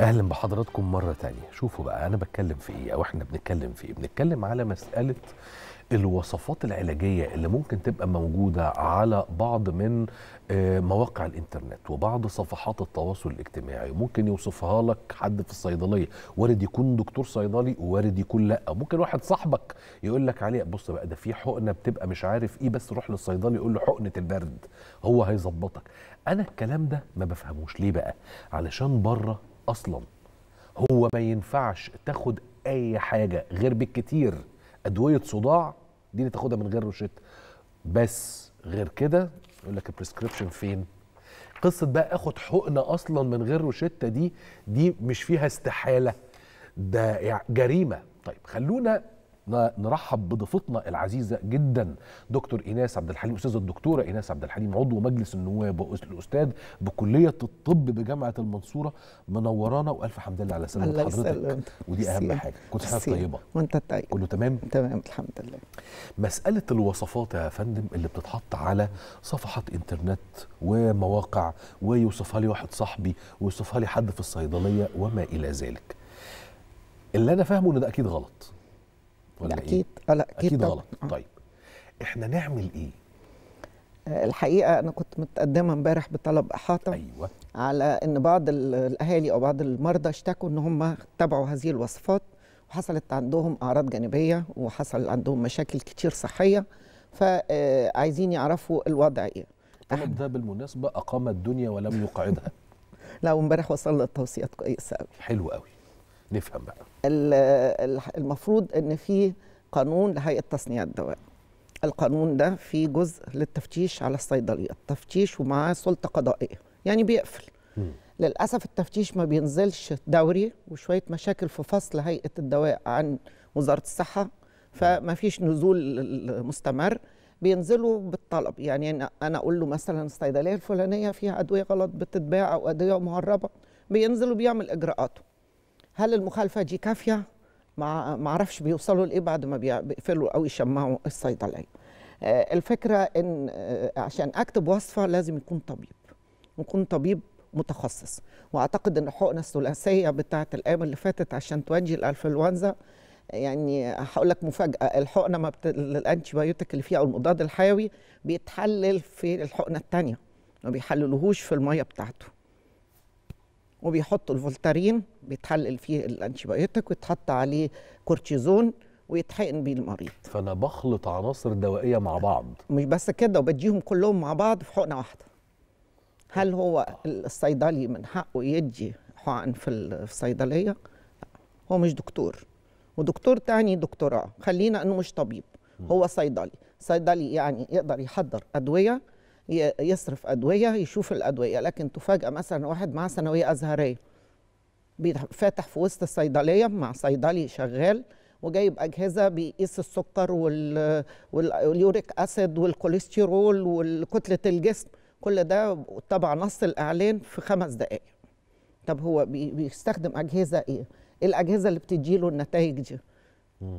اهلا بحضراتكم مره تانية شوفوا بقى انا بتكلم في ايه او احنا بنتكلم في ايه بنتكلم على مساله الوصفات العلاجيه اللي ممكن تبقى موجوده على بعض من آه، مواقع الانترنت وبعض صفحات التواصل الاجتماعي ممكن يوصفها لك حد في الصيدليه وارد يكون دكتور صيدلي وارد يكون لا ممكن واحد صاحبك يقول لك عليه بص بقى ده في حقنه بتبقى مش عارف ايه بس روح للصيدلي يقول له حقنه البرد هو هيظبطك انا الكلام ده ما بفهموش ليه بقى علشان بره اصلا هو ما ينفعش تاخد اي حاجه غير بالكتير ادويه صداع دي اللي تاخدها من غير روشته بس غير كده يقول لك البريسكريبشن فين قصه بقى اخد حقنه اصلا من غير روشته دي دي مش فيها استحاله ده جريمه طيب خلونا نرحب بضيفتنا العزيزه جدا دكتور ايناس عبد الحليم استاذه الدكتوره ايناس عبد الحليم عضو مجلس النواب والاستاذ بكليه الطب بجامعه المنصوره منورانا والف حمد لله على سلامه حضرتك يسلم. ودي اهم حاجه كنت حضرتك طيبه وانت طيب كله تمام تمام الحمد لله مساله الوصفات يا فندم اللي بتتحط على صفحات انترنت ومواقع ويوصفها لي واحد صاحبي ويوصفها لي حد في الصيدليه وما الى ذلك اللي انا فاهمه ان ده اكيد غلط ولا لا إيه؟ اكيد إيه؟ لا اكيد, أكيد غلط آه. طيب احنا نعمل ايه آه، الحقيقه انا كنت متقدمه امبارح بطلب احاطه أيوة. على ان بعض الاهالي او بعض المرضى اشتكوا ان هم تبعوا هذه الوصفات وحصلت عندهم اعراض جانبيه وحصل عندهم مشاكل كتير صحيه فعايزين آه، يعرفوا الوضع ايه احمد ده بالمناسبه اقام الدنيا ولم يقعدها لا وامبارح وصلنا التوصيات كويسه قوي حلو قوي نفهم بقى المفروض ان في قانون لهيئه تصنيع الدواء القانون ده فيه جزء للتفتيش على الصيدليه التفتيش ومعاه سلطه قضائيه يعني بيقفل م. للاسف التفتيش ما بينزلش دوري وشويه مشاكل في فصل هيئه الدواء عن وزاره الصحه فما فيش نزول مستمر بينزلوا بالطلب يعني انا اقول له مثلا الصيدليه الفلانيه فيها ادويه غلط بتتباع او ادويه مهربه بينزل وبيعمل اجراءاته هل المخالفه دي كافيه ما مع... اعرفش بيوصلوا لايه بعد ما بيقفلوا او يشمعوا الصيدليه آه، الفكره ان آه، عشان اكتب وصفه لازم يكون طبيب يكون طبيب متخصص واعتقد ان حقنه الثلاثيه بتاعه الايام اللي فاتت عشان توجي الانفلونزا يعني هقول لك مفاجاه الحقنه ما بت... الانتي بايوتيك اللي فيها او المضاد الحيوي بيتحلل في الحقنه الثانيه ما بيحللوهوش في الميه بتاعته وبيحطوا الفولتارين بيتحلل فيه الانتيبايوتيك ويتحط عليه كورتيزون ويتحقن بيه المريض فانا بخلط عناصر دوائيه مع بعض مش بس كده وبديهم كلهم مع بعض في حقنه واحده هل هو الصيدلي من حقه يدي حقن في الصيدليه هو مش دكتور ودكتور تاني دكتوراه خلينا انه مش طبيب هو صيدلي صيدلي يعني يقدر يحضر ادويه يصرف ادويه يشوف الادويه لكن تفاجئ مثلا واحد معاه ثانويه ازهريه فاتح في وسط الصيدليه مع صيدلي شغال وجايب اجهزه بيقيس السكر واليوريك اسيد والكوليسترول وكتله الجسم كل ده طبع نص الاعلان في خمس دقائق طب هو بيستخدم اجهزه ايه الاجهزه اللي بتديله النتائج دي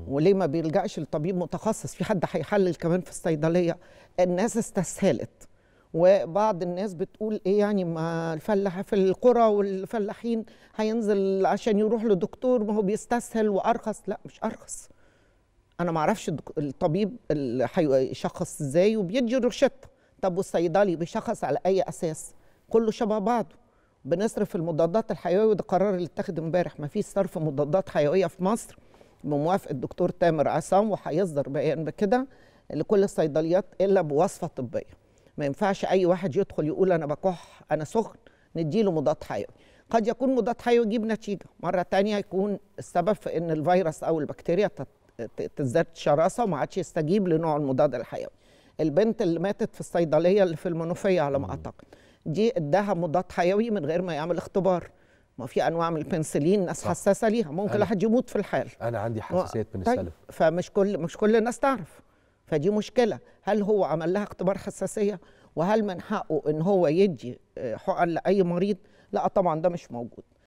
وليه ما بيلجاش لطبيب متخصص في حد هيحلل كمان في الصيدليه الناس استسهلت وبعض الناس بتقول ايه يعني ما الفلاح في القرى والفلاحين هينزل عشان يروح لدكتور ما هو بيستسهل وارخص لا مش ارخص انا ما اعرفش الطبيب هيشخص ازاي وبيدي روشته طب والصيدلي بيشخص على اي اساس كله شبه بعضه بنصرف المضادات الحيويه وده قرار اللي اتخذ امبارح ما فيش صرف مضادات حيويه في مصر بموافقه الدكتور تامر عصام وهيصدر بيان بكده لكل الصيدليات الا بوصفه طبيه ما ينفعش اي واحد يدخل يقول انا بكح انا سخن نديله مضاد حيوي قد يكون مضاد حيوي يجيب نتيجه مره تانية يكون السبب في ان الفيروس او البكتيريا تزداد شراسه وما عادش يستجيب لنوع المضاد الحيوي البنت اللي ماتت في الصيدليه اللي في المنوفيه على ما اعتقد دي اداها مضاد حيوي من غير ما يعمل اختبار ما في انواع من البنسلين ناس صح. حساسه ليها ممكن الواحد يموت في الحال انا عندي حساسيه و... بنسلين طيب. فمش كل مش كل الناس تعرف فدي مشكله هل هو عمل لها اختبار حساسيه وهل من حقه ان هو يدي آه، حقن لاي مريض لا طبعا ده مش موجود